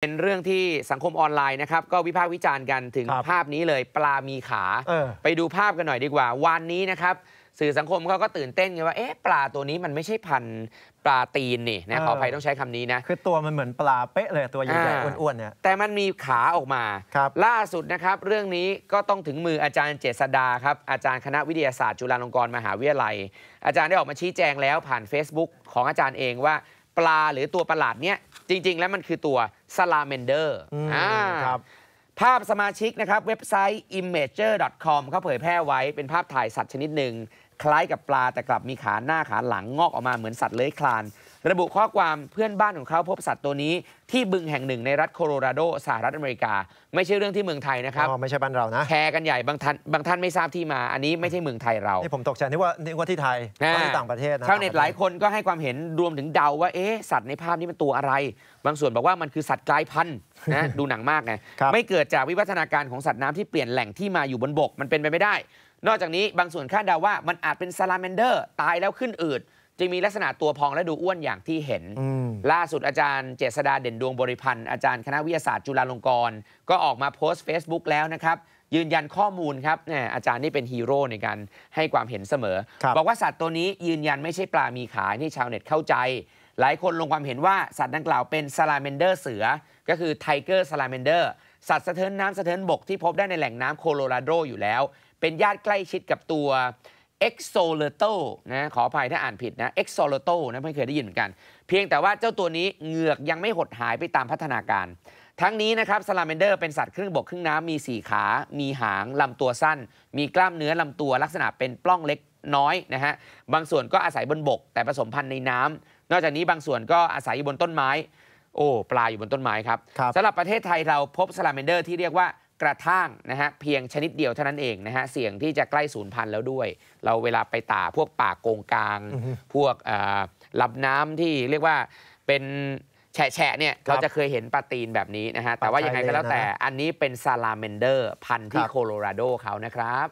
เป็นเรื่องที่สังคมออนไลน์นะครับก็วิพากษ์วิจารณ์กันถึงภาพนี้เลยปลามีขาไปดูภาพกันหน่อยดีกว่า วันนี้นะครับสื่อสังคมเขาก็ตื่นเต้นกันว่า เอ๊ะปลาตัวนี้มันไม่ใช่พันปลาตีนนี่นะขออภัยต้องใช้คำนี้นะ คือตัวมันเหมือนปลาเป๊ะเลยตัวใหญ่ๆอ้วนๆเนี่ยแต่มันมีขาออกมา ล่าสุดนะครับเรื่องนี้ก็ต้องถึงมืออาจารย์เจษดาครับอาจารย์คณะวิทยาศาสตร์จุฬาลงกรณ์มหาวิทยาลัย อาจารย์ได้ออกมาชี้แจงแล้วผ่าน Facebook ของอาจารย์เองว่าปลาหรือตัวประหลาดเนี้ยจริง ๆ แล้วมันคือตัวซาลาเมนเดอร์อ่าครับภาพสมาชิกนะครับ เว็บไซต์ imager.com เขาเผยแพร่ไว้เป็นภาพถ่ายสัตว์ชนิดหนึ่งคล้ายกับปลาแต่กลับมีขาหน้าขาหลังงอกออกมาเหมือนสัตว์เลื้อยคลาน ระบุข้อความเพื่อนบ้านของเขาพบสัตว์ตัวนี้ที่บึงแห่งหนึ่ง ในรัฐโคโลราโด สหรัฐอเมริกา ไม่ใช่เรื่องที่เมืองไทยนะครับอ๋อไม่ใช่บ้านเรานะแชร์กันใหญ่บางท่านบางท่านไม่ทราบที่มาอันนี้ไม่ใช่เมืองไทยเราที่ผมตกใจนี่ว่านี่ว่าที่ไทยไม่ต่างประเทศนะชาวเน็ตหลายคนก็ให้ความเห็นรวมถึงเดาว่าเอ๊สัตว์ในภาพนี้มันตัวอะไร บางส่วนบอกว่ามันคือสัตว์กลายพันธุ์นะดูหนังมากไงไม่เกิดจากวิวัฒนาการของสัตว์น้ำที่เปลี่ยนแหล่งที่มาอยู่บนบกมันเป็นไปไม่ได้นอกจากนี้บางส่วนคาดเดาว่ามันอาจเป็นซาลาแมนเดอร์ตายแล้วขึ้นอืดจึงมีลักษณะตัวพองและดูอ้วนอย่างที่เห็น ล่าสุดอาจารย์เจษดาเด่นดวงบริพันธ์อาจารย์คณะวิทยาศาสตร์จุฬาลงกรณ์ก็ออกมาโพสต์ Facebook แล้วนะครับ ยืนยันข้อมูลครับเนี่ยอาจารย์นี่เป็นฮีโร่ในการให้ความเห็นเสมอ บอกว่าสัตว์ตัวนี้ ยืนยันไม่ใช่ปลามีขายที่ชาวเน็ตเข้าใจหลายคนลงความเห็นว่าสัตว์ดังกล่าวเป็นซาลาเมนเดอร์เสือก็คือไทเกอร์ซาลาเมนเดอร์สัตว์สะเทินน้ำสะเทินบกที่พบได้ในแหล่งน้ำโคโลราโดอยู่แล้ว เป็นญาติใกล้ชิดกับตัวเอ็กโซเลโตนะขออภัยถ้าอ่านผิดนะเอ็กโซเลโตนะไม่เคยได้ยินเหมือนกัน เพียงแต่ว่าเจ้าตัวนี้เหงือกยังไม่หดหายไปตามพัฒนาการ ทั้งนี้นะครับซาลาเมนเดอร์เป็นสัตว์ครึ่งบกครึ่งน้ำมีสี่ขา มีหางลำตัวสั้น มีกล้ามเนื้อลำตัวลักษณะเป็นปล้องเล็กน้อยนะฮะบางส่วนก็อาศัยบนบก แต่ผสมพันธุ์ในน้ำนอกจากนี้บางส่วนก็อาศัยอยู่บนต้นไม้โอ้ปลาอยู่บนต้นไม้ครับสำหรับประเทศไทยเราพบสลาเมนเดอร์ที่เรียกว่ากระทั่งนะฮะเพียงชนิดเดียวเท่านั้นเองนะฮะเสี่ยงที่จะใกล้สูญพันธุ์แล้วด้วย เราเวลาไปตาพวกป่าโกงกลางพวกลำน้ำที่เรียกว่าเป็นแฉะแฉะเนี่ยเราจะเคยเห็นปลาตีนแบบนี้นะฮะแต่ว่ายังไงก็แล้วแต่อันนี้เป็นซาลาเมนเดอร์พันธุ์ที่โคโลราโดเขานะครับ